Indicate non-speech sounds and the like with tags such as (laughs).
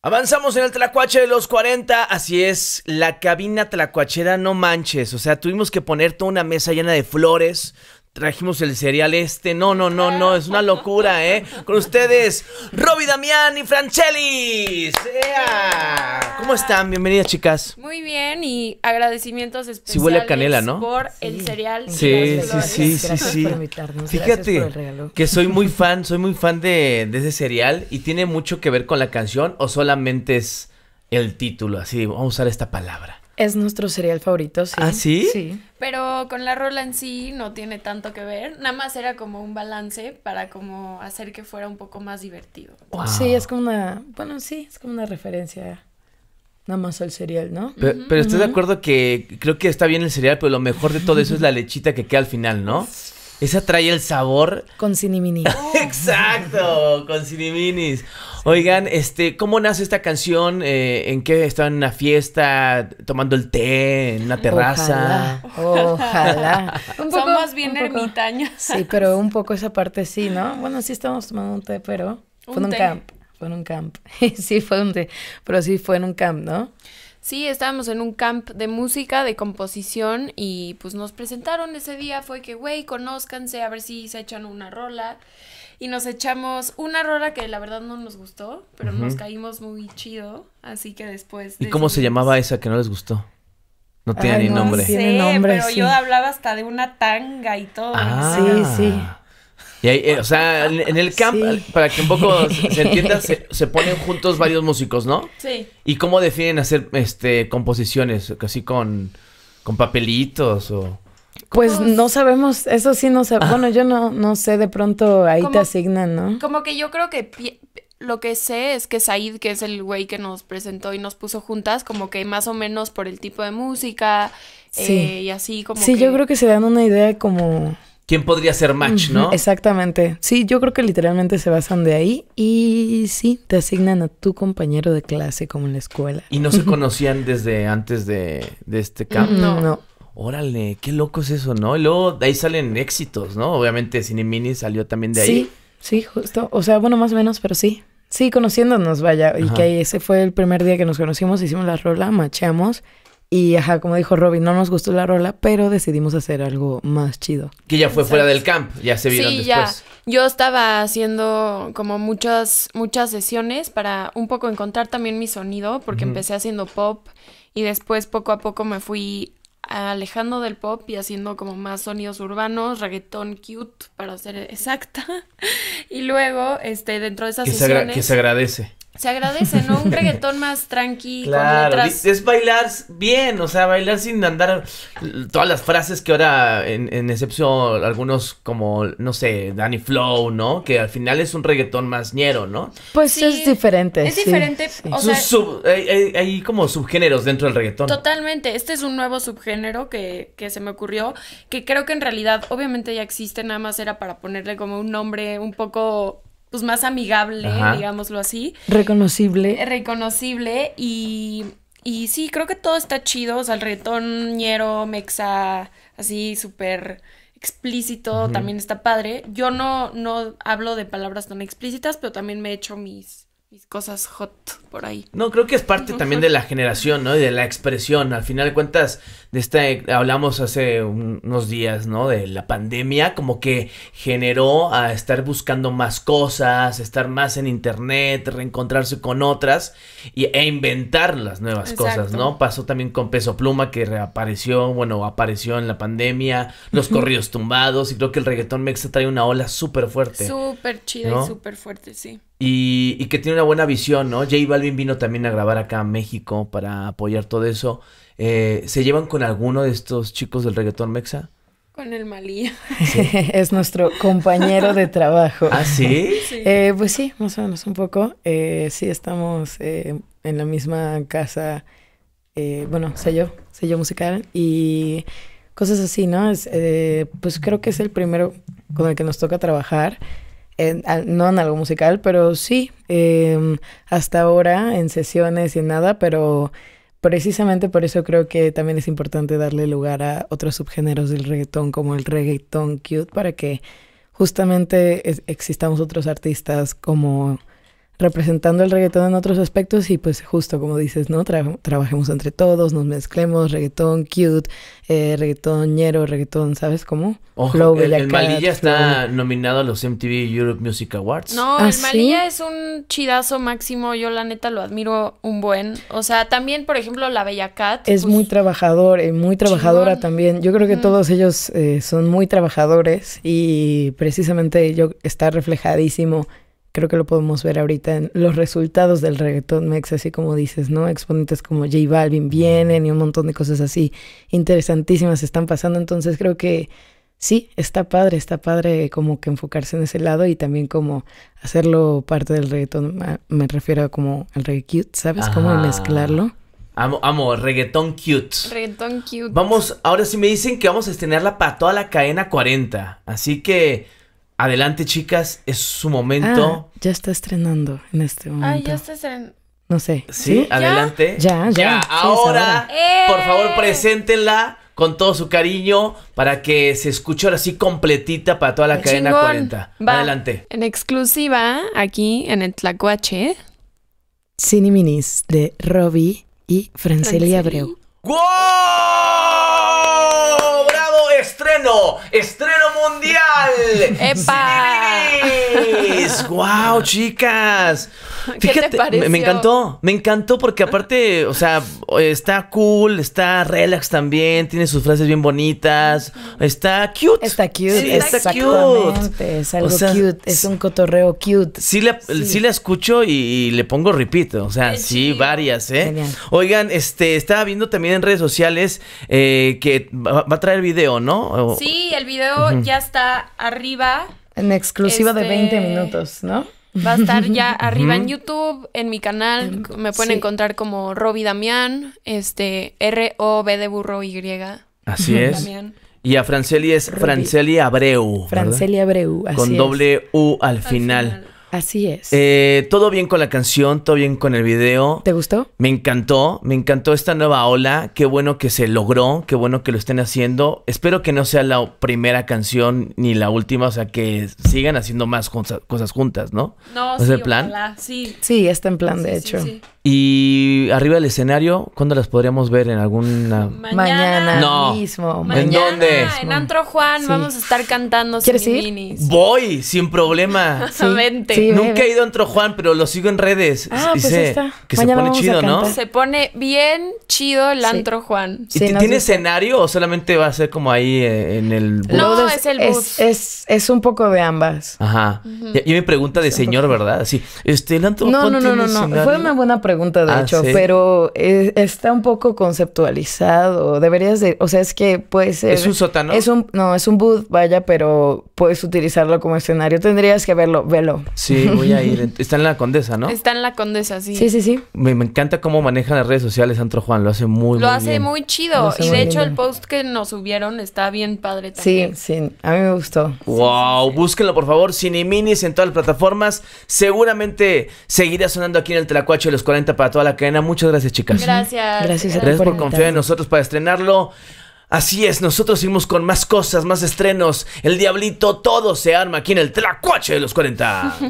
Avanzamos en el tlacuache de los 40, así es, la cabina tlacuachera no manches, o sea, tuvimos que poner toda una mesa llena de flores, trajimos el cereal este, no, no, no, no, es una locura, ¿eh? Con ustedes, Roby Damián y Franchelli. ¿Cómo están? Bienvenidas, chicas. Muy bien y agradecimientos especiales por el cereal. Sí, sí, sí, sí, sí. Fíjate que soy muy (laughs) fan, soy muy fan de, ese serial y tiene mucho que ver con la canción o solamente es el título, así, vamos a usar esta palabra. Es nuestro serial favorito, sí. ¿Ah, sí? Sí. Pero con la rola en sí no tiene tanto que ver. Nada más era como un balance para como hacer que fuera un poco más divertido. Sí, es como una, bueno, sí, es como una referencia nada más el cereal, ¿no? Pero, estoy de acuerdo que creo que está bien el cereal, pero lo mejor de todo eso es la lechita que queda al final, ¿no? Esa trae el sabor. Con ciniminis. (laughs) Exacto, con ciniminis. Oigan, este, ¿cómo nace esta canción? Eh, ¿En qué estaban en una fiesta, tomando el té, en una terraza? Ojalá. (laughs) Son más bien ermitaños. Sí, pero un poco esa parte sí, ¿no? Bueno, sí estamos tomando un té, pero fue fue en un camp. (laughs) sí, fue donde, pero sí fue en un camp, ¿no? Sí, estábamos en un camp de música, de composición y pues nos presentaron ese día, fue que, güey, conózcanse, a ver si se echan una rola. Y nos echamos una rola que la verdad no nos gustó, pero nos caímos muy chido, así que después... ¿Y cómo se llamaba esa que no les gustó? No tiene ni no nombre. Sé, nombre. pero yo hablaba hasta de una tanga y todo. Ah. Sí, sí. Y ahí, eh, o sea, en, el camp, para que un poco se, entienda, se, ponen juntos varios músicos, ¿no? Sí. ¿Y cómo definen hacer este composiciones? Casi con, con papelitos o. Pues no sabemos, eso sí no sabemos. Ah. Bueno, yo no, no sé, de pronto ahí te asignan, ¿no? Como que yo creo que lo que sé es que Said, que es el güey que nos presentó y nos puso juntas, como que más o menos por el tipo de música sí. Eh, y así como. Sí, yo creo que se dan una idea como quién podría ser match, ¿no? Exactamente. Sí, yo creo que literalmente se basan de ahí y sí, te asignan a tu compañero de clase como en la escuela. ¿Y no se conocían desde antes de, este campo? No, no. Órale, qué loco es eso, ¿no? Y luego de ahí salen éxitos, ¿no? Obviamente Cine Mini salió también de ahí. Sí, sí, justo. O sea, bueno, más o menos, pero sí. Sí, conociéndonos, vaya. Y que ahí ese fue el primer día que nos conocimos, hicimos la rola, macheamos y ajá, como dijo Robin, no nos gustó la rola, pero decidimos hacer algo más chido. Que ya fue fuera del camp, ya se vieron sí, después. Ya. Yo estaba haciendo como muchas, muchas sesiones para un poco encontrar también mi sonido, porque empecé haciendo pop y después poco a poco me fui alejando del pop y haciendo como más sonidos urbanos, reggaetón cute, para ser exacta. (laughs) y luego, este, dentro de esas sesiones... que se agradece se agradece, ¿no? Un (laughs) reggaetón más tranqui. Claro, con es bailar bien, o sea, bailar sin andar todas las frases que ahora, en, en excepción algunos como, no sé, Danny Flow, ¿no? Que al final es un reggaetón más ñero, ¿no? Pues es diferente. Es diferente. O hay, como subgéneros dentro del reggaetón. Totalmente, este es un nuevo subgénero que, que se me ocurrió, que creo que en realidad obviamente ya existe, nada más era para ponerle como un nombre un poco pues más amigable, digámoslo así. Reconocible. Eh, reconocible y, y sí, creo que todo está chido, o sea, el niero mexa, así súper explícito, también está padre. Yo no, no hablo de palabras tan explícitas, pero también me he hecho mis, y cosas hot por ahí. No, creo que es parte también de la generación, ¿no? Y de la expresión. Al final de cuentas, de esta, hablamos hace unos días, ¿no? De la pandemia, como que generó a estar buscando más cosas, estar más en internet, reencontrarse con otras y, e inventar las nuevas cosas, ¿no? Pasó también con Peso Pluma, que reapareció, bueno, apareció en la pandemia, los corridos tumbados, y creo que el reggaetón mexa trae una ola súper fuerte. Súper chida y súper fuerte, sí. Y, que tiene una buena visión, ¿no? J Balvin vino también a grabar acá a México para apoyar todo eso. Eh, ¿Se llevan con alguno de estos chicos del reggaetón mexa? Con el Malía. (laughs) es nuestro compañero de trabajo. ¿Ah, sí? Eh, pues sí, más o menos un poco. Eh, sí, estamos eh, en la misma casa, bueno, sello, sello musical y cosas así, ¿no? Es, pues creo que es el primero con el que nos toca trabajar no en algo musical, pero sí, em, hasta ahora en sesiones y en nada, pero precisamente por eso creo que también es importante darle lugar a otros subgéneros del reggaetón, como el reggaetón cute, para que justamente existamos otros artistas como representando el reggaetón en otros aspectos y pues justo como dices, ¿no? trabajemos entre todos, nos mezclemos, reggaetón cute, eh, reggaetón ñero, reggaetón, ¿sabes cómo? Ojo, el, Malilla está nominado a los MTV Europe Music Awards. No, ¿Ah, el Malilla es un chidazo máximo, yo la neta lo admiro un buen. O sea, también, por ejemplo, la Bella Cat. Es pues muy trabajador, eh, muy trabajadora también. Yo creo que todos ellos eh, son muy trabajadores y precisamente yo está reflejadísimo creo que lo podemos ver ahorita en los resultados del reggaeton mex, así como dices, ¿no? Exponentes como J Balvin vienen y un montón de cosas así interesantísimas están pasando, entonces creo que sí, está padre, está padre como que enfocarse en ese lado y también como hacerlo parte del reggaetón, me refiero como el reggae cute, ¿sabes? cómo Como mezclarlo. Amo, amo, reggaetón cute. Reggaetón cute. Vamos, ahora sí me dicen que vamos a estrenarla para toda la cadena 40, así que... Adelante, chicas, es su momento. Ah, ya está estrenando en este momento. Ah, ya está estrenando. No sé. Sí, adelante. Ya, ya. Ahora, por favor, ¡Eh! preséntenla con todo su cariño para que se escuche ahora sí completita para toda la cadena 40. Adelante. En exclusiva, aquí en el Tlacuache. Cine Minis de Robbie y Franceli Abreu estreno, estreno mundial. ¡Epa! ¡Guau, chicas! (laughs) ¿Qué te Me encantó, me encantó porque aparte, o sea, está cool, está relax también, tiene sus frases bien bonitas, está cute. Está cute, está cute. Es algo cute, es un cotorreo cute. Sí la, escucho y, le pongo repeat, o sea, sí, varias, ¿eh? Oigan, este, estaba viendo también en redes sociales eh, que va, a traer video, ¿no? Sí, el video ya está arriba. En exclusiva de 20 este, minutos, ¿no? Va a estar ya (laughs) arriba en YouTube, en mi canal. Me pueden encontrar como Roby Damián, este, R-O-B de burro Y. Así es. Y a Franceli es Franceli Abreu. Franceli Abreu, así Con doble U al, final. Así es. Eh, todo bien con la canción, todo bien con el video. ¿Te gustó? Me encantó, me encantó esta nueva ola. Qué bueno que se logró, qué bueno que lo estén haciendo. Espero que no sea la primera canción ni la última, o sea, que sigan haciendo más cosas juntas, ¿no? No, no es el plan? sí. está en plan, de hecho. Y arriba del escenario, ¿cuándo las podríamos ver? ¿En alguna...? Mañana, mismo. Mañana, ¿En dónde? En Antro Juan vamos a estar cantando ¿Quieres minis Voy, sin problema. (laughs) Nunca he ido a Antro Juan, pero lo sigo en redes. Ah, pues está. Que se pone chido, ¿no? Se pone bien chido el Antro Juan. ¿Tiene escenario o solamente va a ser como ahí eh, en el bus? No, es, el bus. Es, un poco de ambas. Ajá. Y, me pregunta de señor, ¿verdad? Sí. Este, el Antro Juan No, no, no, no. Fue una buena pregunta de ah, hecho, pero eh, está un poco conceptualizado. Deberías de, o sea, es que puede ser. Es un sótano. Es un, no, es un booth, vaya, pero puedes utilizarlo como escenario. Tendrías que verlo, velo. Sí, voy a ir. Está en la condesa, ¿no? Está en la condesa, sí. Sí, sí, sí. Me, me encanta cómo manejan las redes sociales Antro Juan, lo hace muy, Lo hace muy chido. y de hecho, el post que nos subieron está bien padre también. Sí, sí, a mí me gustó. Wow, búsquenlo por favor, Minis, en todas las plataformas. Seguramente seguirá sonando aquí en el telacuacho de los para toda la cadena. Muchas gracias, chicas. Gracias. Gracias, por confiar en nosotros para estrenarlo. Así es, nosotros seguimos con más cosas, más estrenos. El Diablito, todo se arma aquí en el Tlacuache de los 40. (laughs)